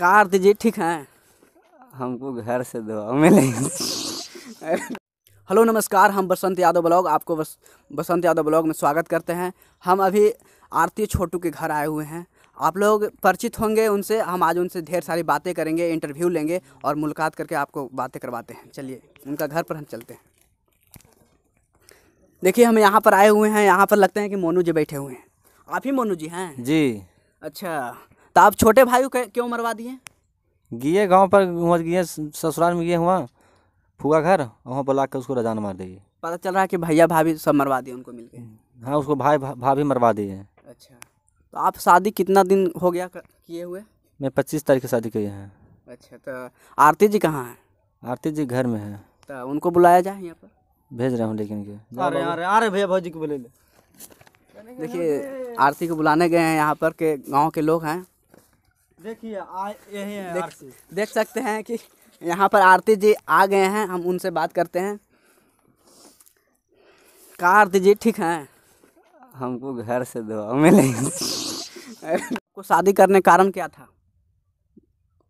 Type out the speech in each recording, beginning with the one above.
Car दीजिए ठीक है हमको घर से दुआ मिले हेलो नमस्कार हम बसंत यादव ब्लॉग आपको बस बसंत यादव ब्लॉग में स्वागत करते हैं हम अभी आरती छोटू के घर आए हुए हैं आप लोग परिचित होंगे उनसे हम आज उनसे ढेर सारी बातें करेंगे इंटरव्यू लेंगे और मुलाकात करके आपको बातें करवाते हैं चलिए उनका घर पर हम चलते हैं देखिए हम यहाँ पर आए हुए हैं यहाँ पर लगते हैं कि मोनू जी बैठे हुए हैं आप ही मोनू जी हैं जी अच्छा तो आप छोटे भाई को क्यों मरवा दिए गिए गांव पर वहाँ गिए ससुराल में गए हुआ फूआ घर वहाँ बुला के उसको रजान मार दिए पता चल रहा है कि भैया भाभी सब मरवा दिए उनको मिलकर हाँ उसको भाई भाभी मरवा दिए अच्छा तो आप शादी कितना दिन हो गया किए हुए मैं पच्चीस तारीख की शादी की है अच्छा तो आरती जी कहाँ हैं आरती जी घर में है तो उनको बुलाया जाए यहाँ पर भेज रहे हूँ लेकिन अरे भैया भाजी को बुले ले देखिए आरती को बुलाने गए हैं यहाँ पर के गांव के लोग हैं देखिए यही है देख, देख सकते हैं कि यहाँ पर आरती जी आ गए हैं हम उनसे बात करते हैं कहा आरती जी ठीक हैं हमको घर से दुआ मिले आपको शादी करने कारण क्या था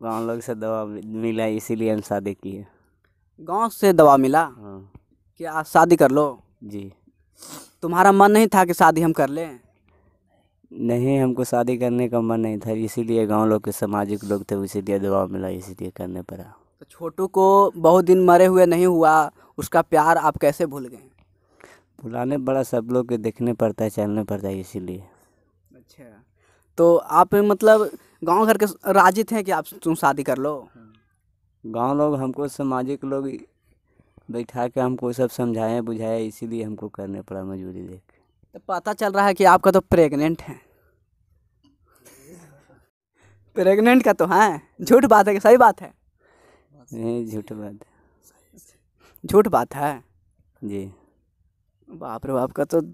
गांव लोग से दवा मिला इसीलिए हम शादी किए गांव से दवा मिला हाँ। कि आज शादी कर लो जी तुम्हारा मन नहीं था कि शादी हम कर लें नहीं हमको शादी करने का मन नहीं था इसीलिए गांव लोग के सामाजिक लोग थे इसीलिए दबाव मिला इसीलिए करने पड़ा तो छोटू को बहुत दिन मरे हुए नहीं हुआ उसका प्यार आप कैसे भूल गए बुलाने बड़ा सब लोग के देखने पड़ता है चलने पड़ता है इसीलिए अच्छा तो आप मतलब गांव घर के राजी थे कि आप तुम शादी कर लो गांव लोग हमको सामाजिक लोग बैठा के हमको सब समझाए बुझाए इसीलिए हमको करने पड़ा मजबूरी देख तो पता चल रहा है कि आपका तो प्रेग्नेंट है प्रेग्नेंट का तो है झूठ बात है कि सही बात है नहीं झूठ बात है झूठ बात है जी बाप रे बाप का तो